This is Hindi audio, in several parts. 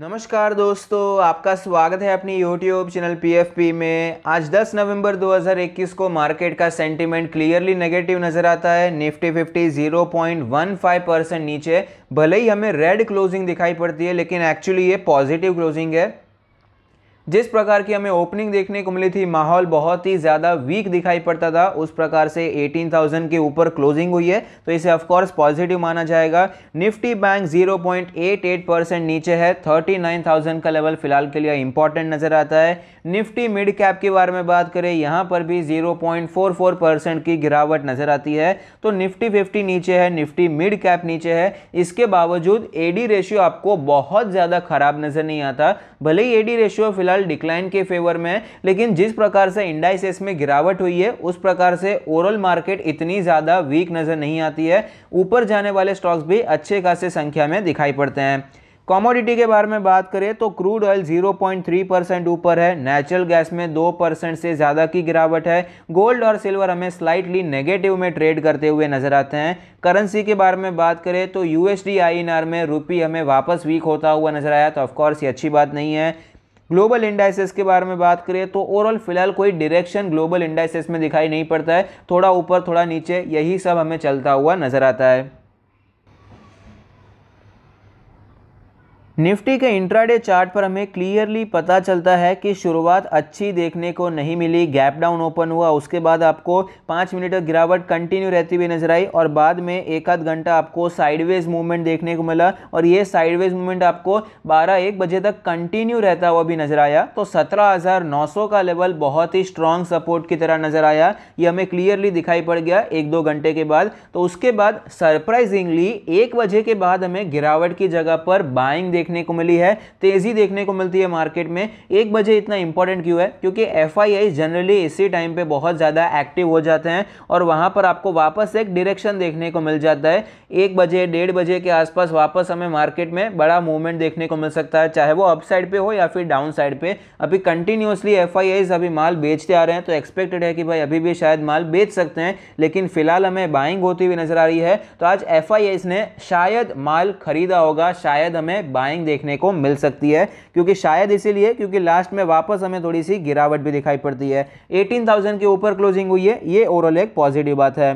नमस्कार दोस्तों आपका स्वागत है अपनी यूट्यूब चैनल PFP में आज 10 नवंबर 2021 को मार्केट का सेंटीमेंट क्लियरली नेगेटिव नज़र आता है निफ्टी 50 0.15 परसेंट नीचे भले ही हमें रेड क्लोजिंग दिखाई पड़ती है लेकिन एक्चुअली ये पॉजिटिव क्लोजिंग है जिस प्रकार की हमें ओपनिंग देखने को मिली थी माहौल बहुत ही ज़्यादा वीक दिखाई पड़ता था उस प्रकार से 18,000 के ऊपर क्लोजिंग हुई है तो इसे ऑफकोर्स पॉजिटिव माना जाएगा निफ्टी बैंक 0.88 परसेंट नीचे है 39,000 का लेवल फिलहाल के लिए इंपॉर्टेंट नज़र आता है निफ्टी मिड कैप के बारे में बात करें यहाँ पर भी जीरो परसेंट की गिरावट नज़र आती है तो निफ्टी फिफ्टी नीचे है निफ्टी मिड कैप नीचे है इसके बावजूद एडी रेशियो आपको बहुत ज़्यादा खराब नज़र नहीं आता भले ही एडी रेशियो फिलहाल फिलहाल डिक्लाइन के फेवर में है लेकिन जिस प्रकार से इंडाइसेस में गिरावट हुई है उस प्रकार से ओवरऑल मार्केट इतनी ज़्यादा वीक नज़र नहीं आती है ऊपर जाने वाले स्टॉक्स भी अच्छे खासे संख्या में दिखाई पड़ते हैं कॉमोडिटी के बारे में बात करें तो क्रूड ऑयल 0.3 परसेंट ऊपर है नेचुरल गैस में 2 परसेंट से ज़्यादा की गिरावट है गोल्ड और सिल्वर हमें स्लाइटली नेगेटिव में ट्रेड करते हुए नजर आते हैं करेंसी के बारे में बात करें तो यूएसडी आईएनआर में रुपी हमें वापस वीक होता हुआ नजर आया तो ऑफकोर्स ये अच्छी बात नहीं है ग्लोबल इंडाइसेस के बारे में बात करें तो ओवरऑल फिलहाल कोई डायरेक्शन ग्लोबल इंडाइसेस में दिखाई नहीं पड़ता है थोड़ा ऊपर थोड़ा नीचे यही सब हमें चलता हुआ नजर आता है निफ्टी के इंट्राडे चार्ट पर हमें क्लियरली पता चलता है कि शुरुआत अच्छी देखने को नहीं मिली गैप डाउन ओपन हुआ उसके बाद आपको पाँच मिनट गिरावट कंटिन्यू रहती हुई नजर आई और बाद में एक आध घंटा आपको साइडवेज मूवमेंट देखने को मिला और ये साइडवेज मूवमेंट आपको बारह एक बजे तक कंटिन्यू रहता हुआ भी नजर आया तो सत्रह का लेवल बहुत ही स्ट्रॉन्ग सपोर्ट की तरह नजर आया ये हमें क्लियरली दिखाई पड़ गया एक दो घंटे के बाद तो उसके बाद सरप्राइजिंगली एक बजे के बाद हमें गिरावट की जगह पर बाइंग देख देखने को मिली है तेज़ी देखने को मिलती है मार्केट में एक बजे इतना इंपॉर्टेंट क्यों है क्योंकि एफ जनरली इसी टाइम पर बहुत ज़्यादा एक्टिव हो जाते हैं और वहां पर आपको वापस एक डिरेक्शन देखने को मिल जाता है एक बजे डेढ़ बजे के आसपास वापस हमें मार्केट में बड़ा मूवमेंट देखने को मिल सकता है चाहे वो अप साइड पे हो या फिर डाउन साइड पे अभी कंटिन्यूसली एफ अभी माल बेचते आ रहे हैं तो एक्सपेक्टेड है कि भाई अभी भी शायद माल बेच सकते हैं लेकिन फिलहाल हमें बाइंग होती हुई नजर आ रही है तो आज एफ ने शायद माल खरीदा होगा शायद हमें बाइंग बाइंग देखने को मिल सकती है क्योंकि शायद इसीलिए क्योंकि लास्ट में वापस हमें थोड़ी सी गिरावट भी दिखाई पड़ती है 18,000 के ऊपर क्लोजिंग हुई है ये ओवरऑल एक पॉजिटिव बात है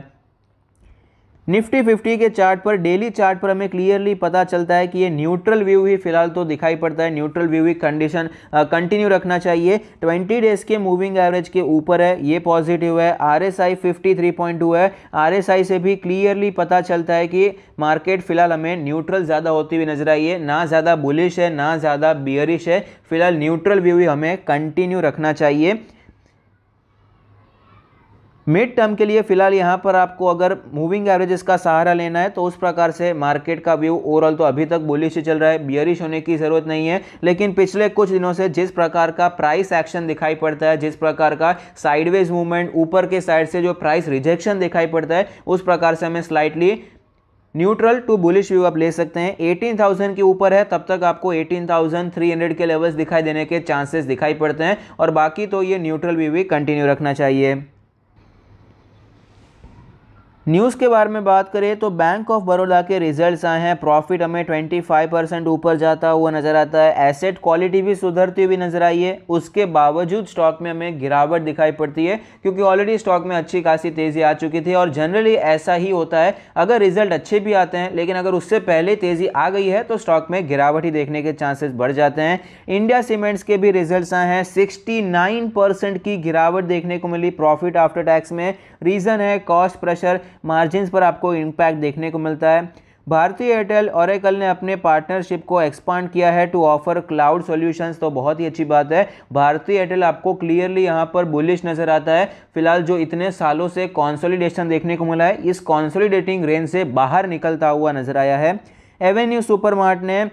निफ्टी फिफ्टी के चार्ट पर डेली चार्ट पर हमें क्लियरली पता चलता है कि ये न्यूट्रल व्यू ही फिलहाल तो दिखाई पड़ता है न्यूट्रल व्यू ही कंडीशन कंटिन्यू रखना चाहिए 20 डेज के मूविंग एवरेज के ऊपर है ये पॉजिटिव है आर एस आई है आर से भी क्लियरली पता चलता है कि मार्केट फिलहाल हमें न्यूट्रल ज़्यादा होती हुई नजर आई है ना ज़्यादा बुलिश है ना ज़्यादा बियरिश है फिलहाल न्यूट्रल व्यू ही हमें कंटिन्यू रखना चाहिए मिड टर्म के लिए फिलहाल यहाँ पर आपको अगर मूविंग एवरेजेस का सहारा लेना है तो उस प्रकार से मार्केट का व्यू ओवरऑल तो अभी तक बुलिश ही चल रहा है बियरिश होने की ज़रूरत नहीं है लेकिन पिछले कुछ दिनों से जिस प्रकार का प्राइस एक्शन दिखाई पड़ता है जिस प्रकार का साइडवेज मूवमेंट ऊपर के साइड से जो प्राइस रिजेक्शन दिखाई पड़ता है उस प्रकार से हमें slightly neutral to bullish view आप ले सकते हैं 18,000 के ऊपर है तब तक आपको 18,300 के लेवल्स दिखाई देने के चांसेस दिखाई पड़ते हैं और बाकी तो ये न्यूट्रल व्यू भी कंटिन्यू रखना चाहिए न्यूज़ के बारे में बात करें तो बैंक ऑफ बड़ौदा के रिजल्ट्स आए हैं प्रॉफिट हमें 25 परसेंट ऊपर जाता हुआ नज़र आता है एसेट क्वालिटी भी सुधरती हुई नज़र आई है उसके बावजूद स्टॉक में हमें गिरावट दिखाई पड़ती है क्योंकि ऑलरेडी स्टॉक में अच्छी खासी तेज़ी आ चुकी थी और जनरली ऐसा ही होता है अगर रिजल्ट अच्छे भी आते हैं लेकिन अगर उससे पहले तेज़ी आ गई है तो स्टॉक में गिरावट ही देखने के चांसेस बढ़ जाते हैं इंडिया सीमेंट्स के भी रिजल्ट आए हैं सिक्सटी की गिरावट देखने को मिली प्रॉफिट आफ्टर टैक्स में रीज़न है कॉस्ट प्रेशर मार्जिन पर आपको इम्पैक्ट देखने को मिलता है भारतीय एयरटेल ओरेकल ने अपने पार्टनरशिप को एक्सपांड किया है टू ऑफर क्लाउड सॉल्यूशंस तो बहुत ही अच्छी बात है भारतीय एयरटेल आपको क्लियरली यहाँ पर बुलिश नजर आता है फिलहाल जो इतने सालों से कॉन्सोलिडेशन देखने को मिला है इस कॉन्सोलिडेटिंग रेंज से बाहर निकलता हुआ नजर आया है एवेन्यू सुपरमार्ट ने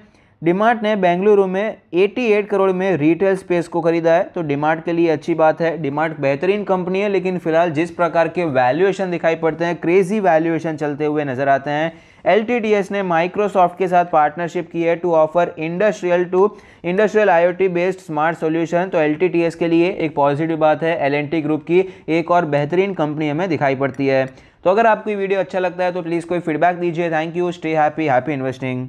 डिमार्ट ने बेंगलुरु में 88 करोड़ में रिटेल स्पेस को खरीदा है तो डिमार्ट के लिए अच्छी बात है डिमार्ट बेहतरीन कंपनी है लेकिन फिलहाल जिस प्रकार के वैल्यूएशन दिखाई पड़ते हैं क्रेजी वैल्यूएशन चलते हुए नजर आते हैं एल ने माइक्रोसॉफ्ट के साथ पार्टनरशिप की है to offer industrial to industrial IoT based smart solution तो एल के लिए एक पॉजिटिव बात है एल ग्रुप की एक और बेहतरीन कंपनी हमें दिखाई पड़ती है तो अगर आपको ये वीडियो अच्छा लगता है तो प्लीज़ कोई फीडबैक दीजिए thank you stay happy happy investing